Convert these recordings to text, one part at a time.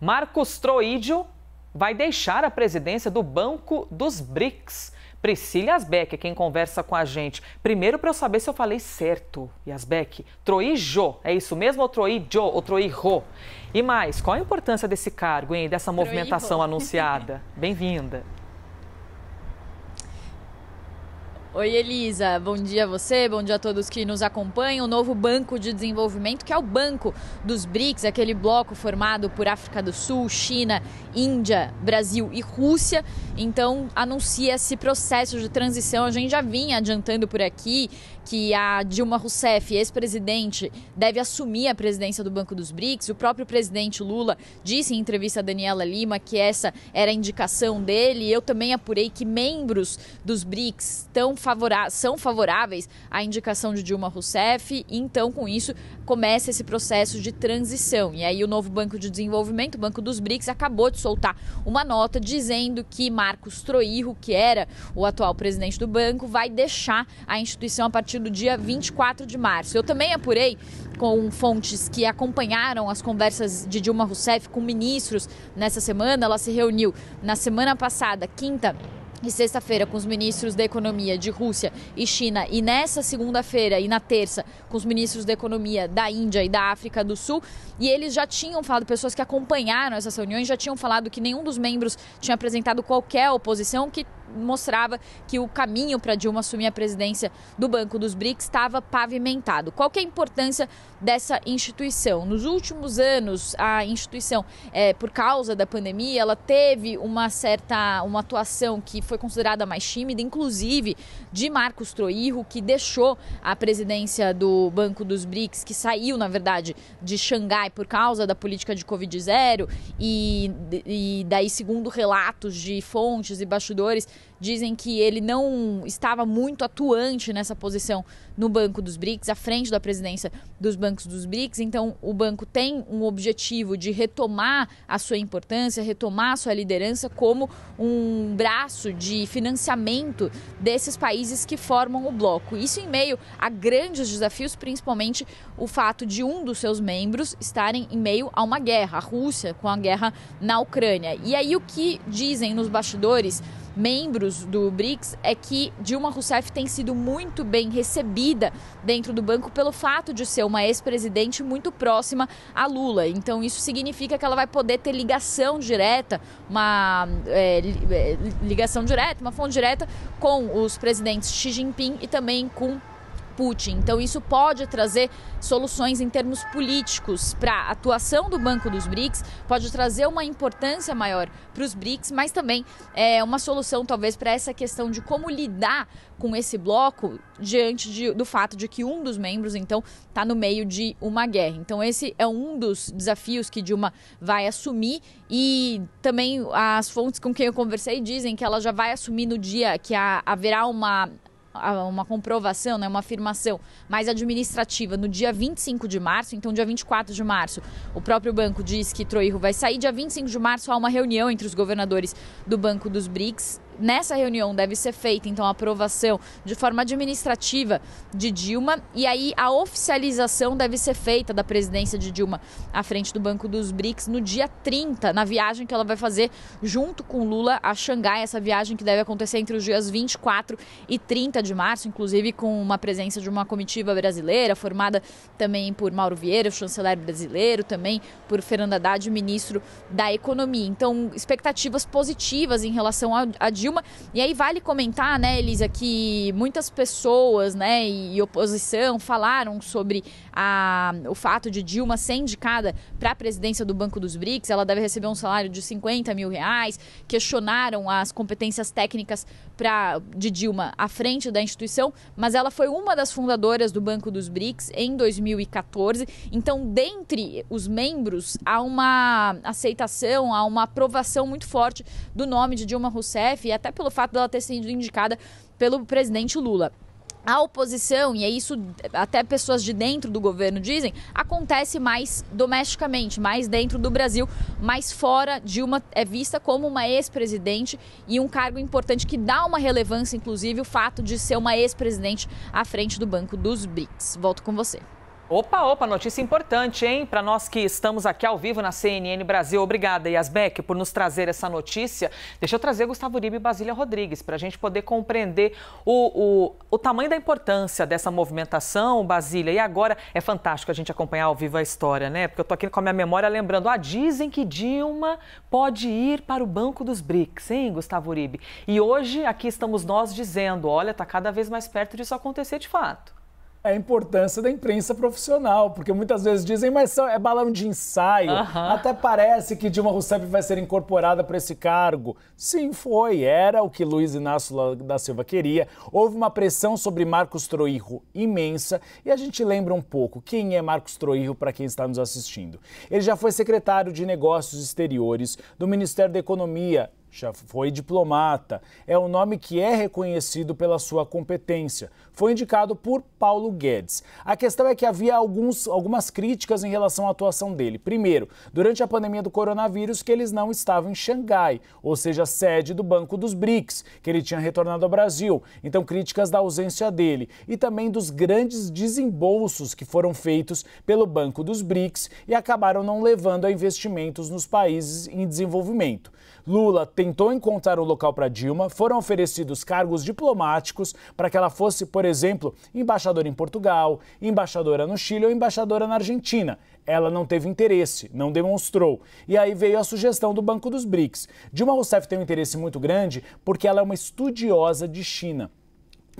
Marcos Troídio vai deixar a presidência do Banco dos BRICS. Priscila Asbeck é quem conversa com a gente. Primeiro, para eu saber se eu falei certo, Yasbeck. Troijo, é isso mesmo ou Troijo ou Troijo? E mais, qual a importância desse cargo, hein, dessa movimentação anunciada? Bem-vinda. Oi, Elisa. Bom dia a você, bom dia a todos que nos acompanham. O novo Banco de Desenvolvimento, que é o banco dos BRICS, aquele bloco formado por África do Sul, China, Índia, Brasil e Rússia. Então, anuncia esse processo de transição. A gente já vinha adiantando por aqui que a Dilma Rousseff, ex-presidente, deve assumir a presidência do Banco dos BRICS. O próprio presidente Lula disse em entrevista a Daniela Lima que essa era a indicação dele. Eu também apurei que membros dos BRICS estão favora são favoráveis à indicação de Dilma Rousseff, e então com isso começa esse processo de transição. E aí o novo Banco de Desenvolvimento, o Banco dos BRICS, acabou de soltar uma nota dizendo que Marcos Troirro, que era o atual presidente do banco, vai deixar a instituição a partir do dia 24 de março. Eu também apurei com fontes que acompanharam as conversas de Dilma Rousseff com ministros nessa semana. Ela se reuniu na semana passada, quinta e sexta-feira com os ministros da Economia de Rússia e China, e nessa segunda-feira e na terça com os ministros da Economia da Índia e da África do Sul. E eles já tinham falado, pessoas que acompanharam essas reuniões já tinham falado que nenhum dos membros tinha apresentado qualquer oposição, que mostrava que o caminho para Dilma assumir a presidência do Banco dos BRICS estava pavimentado. Qual é a importância dessa instituição? Nos últimos anos, a instituição, é, por causa da pandemia, ela teve uma certa uma atuação que foi considerada mais tímida, inclusive de Marcos Troirro, que deixou a presidência do Banco dos BRICS, que saiu, na verdade, de Xangai por causa da política de Covid zero e, e daí, segundo relatos de fontes e bastidores, dizem que ele não estava muito atuante nessa posição no Banco dos BRICS, à frente da presidência dos bancos dos BRICS. Então, o banco tem um objetivo de retomar a sua importância, retomar a sua liderança como um braço de financiamento desses países que formam o bloco. Isso em meio a grandes desafios, principalmente o fato de um dos seus membros estarem em meio a uma guerra, a Rússia com a guerra na Ucrânia. E aí o que dizem nos bastidores membros do BRICS é que Dilma Rousseff tem sido muito bem recebida dentro do banco pelo fato de ser uma ex-presidente muito próxima a Lula. Então, isso significa que ela vai poder ter ligação direta, uma é, é ligação direta, uma fonte direta com os presidentes Xi Jinping e também com Putin. Então, isso pode trazer soluções em termos políticos para a atuação do Banco dos BRICS, pode trazer uma importância maior para os BRICS, mas também é uma solução, talvez, para essa questão de como lidar com esse bloco diante de, do fato de que um dos membros, então, está no meio de uma guerra. Então, esse é um dos desafios que Dilma vai assumir e também as fontes com quem eu conversei dizem que ela já vai assumir no dia que haverá uma uma comprovação, né, uma afirmação mais administrativa no dia 25 de março, então dia 24 de março, o próprio banco diz que Troirro vai sair, dia 25 de março há uma reunião entre os governadores do Banco dos BRICS nessa reunião deve ser feita então a aprovação de forma administrativa de Dilma e aí a oficialização deve ser feita da presidência de Dilma à frente do Banco dos BRICS no dia 30, na viagem que ela vai fazer junto com Lula a Xangai, essa viagem que deve acontecer entre os dias 24 e 30 de março, inclusive com uma presença de uma comitiva brasileira formada também por Mauro Vieira, o chanceler brasileiro, também por Fernando Haddad, ministro da Economia. Então, expectativas positivas em relação a Dilma Dilma. E aí vale comentar, né, Elisa, que muitas pessoas, né, e oposição falaram sobre a, o fato de Dilma ser indicada para a presidência do Banco dos BRICS. Ela deve receber um salário de 50 mil reais. Questionaram as competências técnicas pra, de Dilma à frente da instituição, mas ela foi uma das fundadoras do Banco dos BRICS em 2014. Então, dentre os membros, há uma aceitação, há uma aprovação muito forte do nome de Dilma Rousseff e até pelo fato dela ter sido indicada pelo presidente Lula. A oposição, e é isso até pessoas de dentro do governo dizem, acontece mais domesticamente, mais dentro do Brasil, mais fora de uma. é vista como uma ex-presidente e um cargo importante que dá uma relevância, inclusive, o fato de ser uma ex-presidente à frente do Banco dos BRICS. Volto com você. Opa, opa, notícia importante, hein? Para nós que estamos aqui ao vivo na CNN Brasil. Obrigada, Yasbeck, por nos trazer essa notícia. Deixa eu trazer Gustavo Uribe e Basília Rodrigues para a gente poder compreender o, o, o tamanho da importância dessa movimentação, Basília. E agora é fantástico a gente acompanhar ao vivo a história, né? Porque eu tô aqui com a minha memória lembrando. Ah, dizem que Dilma pode ir para o Banco dos BRICS, hein, Gustavo Uribe? E hoje aqui estamos nós dizendo: olha, tá cada vez mais perto disso acontecer de fato a importância da imprensa profissional, porque muitas vezes dizem, mas é balão de ensaio. Uhum. Até parece que Dilma Rousseff vai ser incorporada para esse cargo. Sim, foi, era o que Luiz Inácio da Silva queria. Houve uma pressão sobre Marcos Troirro imensa, e a gente lembra um pouco quem é Marcos Troirro para quem está nos assistindo. Ele já foi secretário de Negócios Exteriores do Ministério da Economia já foi diplomata, é um nome que é reconhecido pela sua competência. Foi indicado por Paulo Guedes. A questão é que havia alguns, algumas críticas em relação à atuação dele. Primeiro, durante a pandemia do coronavírus, que eles não estavam em Xangai, ou seja, sede do Banco dos BRICS, que ele tinha retornado ao Brasil. Então, críticas da ausência dele e também dos grandes desembolsos que foram feitos pelo Banco dos BRICS e acabaram não levando a investimentos nos países em desenvolvimento. Lula tentou encontrar um local para Dilma, foram oferecidos cargos diplomáticos para que ela fosse, por exemplo, embaixadora em Portugal, embaixadora no Chile ou embaixadora na Argentina. Ela não teve interesse, não demonstrou. E aí veio a sugestão do Banco dos BRICS. Dilma Rousseff tem um interesse muito grande porque ela é uma estudiosa de China.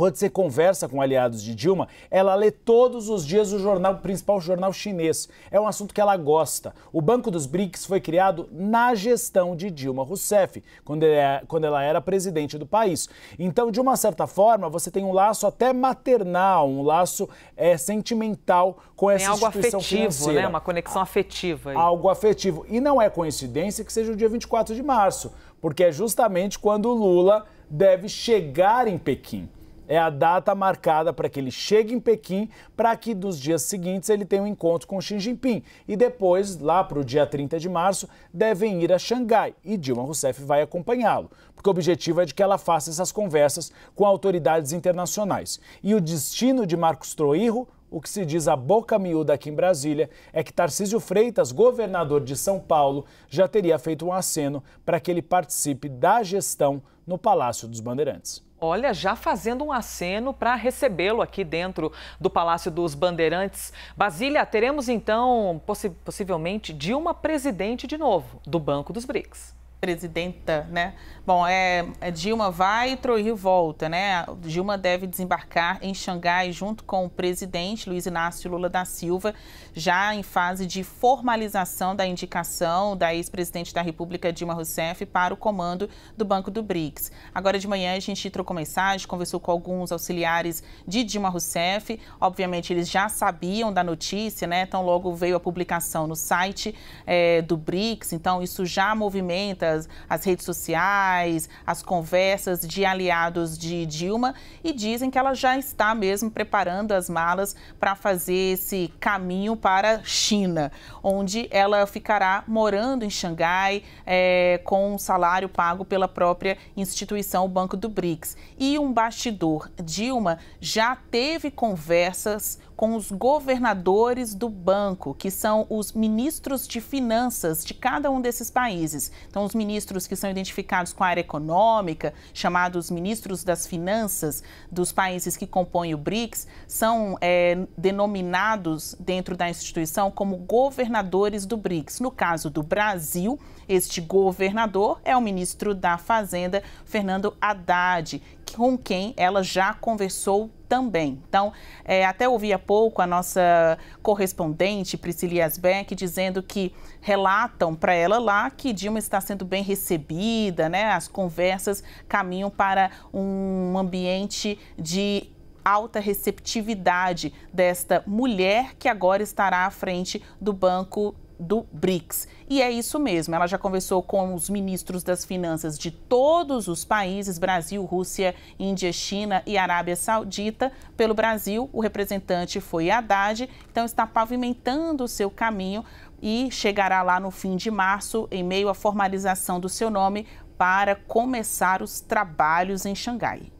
Pode ser conversa com aliados de Dilma, ela lê todos os dias o jornal o principal jornal chinês. É um assunto que ela gosta. O Banco dos BRICS foi criado na gestão de Dilma Rousseff, quando, é, quando ela era presidente do país. Então, de uma certa forma, você tem um laço até maternal, um laço é, sentimental com essa tem algo afetivo, né? financeira. Né? Uma conexão afetiva. Aí. Algo afetivo. E não é coincidência que seja o dia 24 de março, porque é justamente quando o Lula deve chegar em Pequim é a data marcada para que ele chegue em Pequim, para que dos dias seguintes ele tenha um encontro com Xi Jinping. E depois, lá para o dia 30 de março, devem ir a Xangai e Dilma Rousseff vai acompanhá-lo, porque o objetivo é de que ela faça essas conversas com autoridades internacionais. E o destino de Marcos Troirro o que se diz a boca miúda aqui em Brasília é que Tarcísio Freitas, governador de São Paulo, já teria feito um aceno para que ele participe da gestão no Palácio dos Bandeirantes. Olha, já fazendo um aceno para recebê-lo aqui dentro do Palácio dos Bandeirantes. Basília, teremos então, possi possivelmente, Dilma presidente de novo do Banco dos BRICS presidenta, né? Bom, é, é Dilma vai e Troir volta, né? Dilma deve desembarcar em Xangai junto com o presidente Luiz Inácio Lula da Silva, já em fase de formalização da indicação da ex-presidente da República Dilma Rousseff para o comando do Banco do BRICS. Agora de manhã a gente trocou mensagem, conversou com alguns auxiliares de Dilma Rousseff. Obviamente eles já sabiam da notícia, né? Então logo veio a publicação no site é, do BRICS. Então isso já movimenta as redes sociais, as conversas de aliados de Dilma e dizem que ela já está mesmo preparando as malas para fazer esse caminho para China, onde ela ficará morando em Xangai é, com um salário pago pela própria instituição, o Banco do BRICS. E um bastidor, Dilma já teve conversas com os governadores do banco, que são os ministros de finanças de cada um desses países. Então, os ministros que são identificados com a área econômica, chamados ministros das finanças dos países que compõem o BRICS, são é, denominados dentro da instituição como governadores do BRICS. No caso do Brasil, este governador é o ministro da Fazenda, Fernando Haddad, com quem ela já conversou também. Então, é, até ouvi há pouco a nossa correspondente, Priscilia Asbeck, dizendo que relatam para ela lá que Dilma está sendo bem recebida, né? As conversas caminham para um ambiente de alta receptividade desta mulher que agora estará à frente do Banco do BRICS. E é isso mesmo, ela já conversou com os ministros das finanças de todos os países, Brasil, Rússia, Índia, China e Arábia Saudita. Pelo Brasil, o representante foi Haddad, então está pavimentando o seu caminho e chegará lá no fim de março, em meio à formalização do seu nome, para começar os trabalhos em Xangai.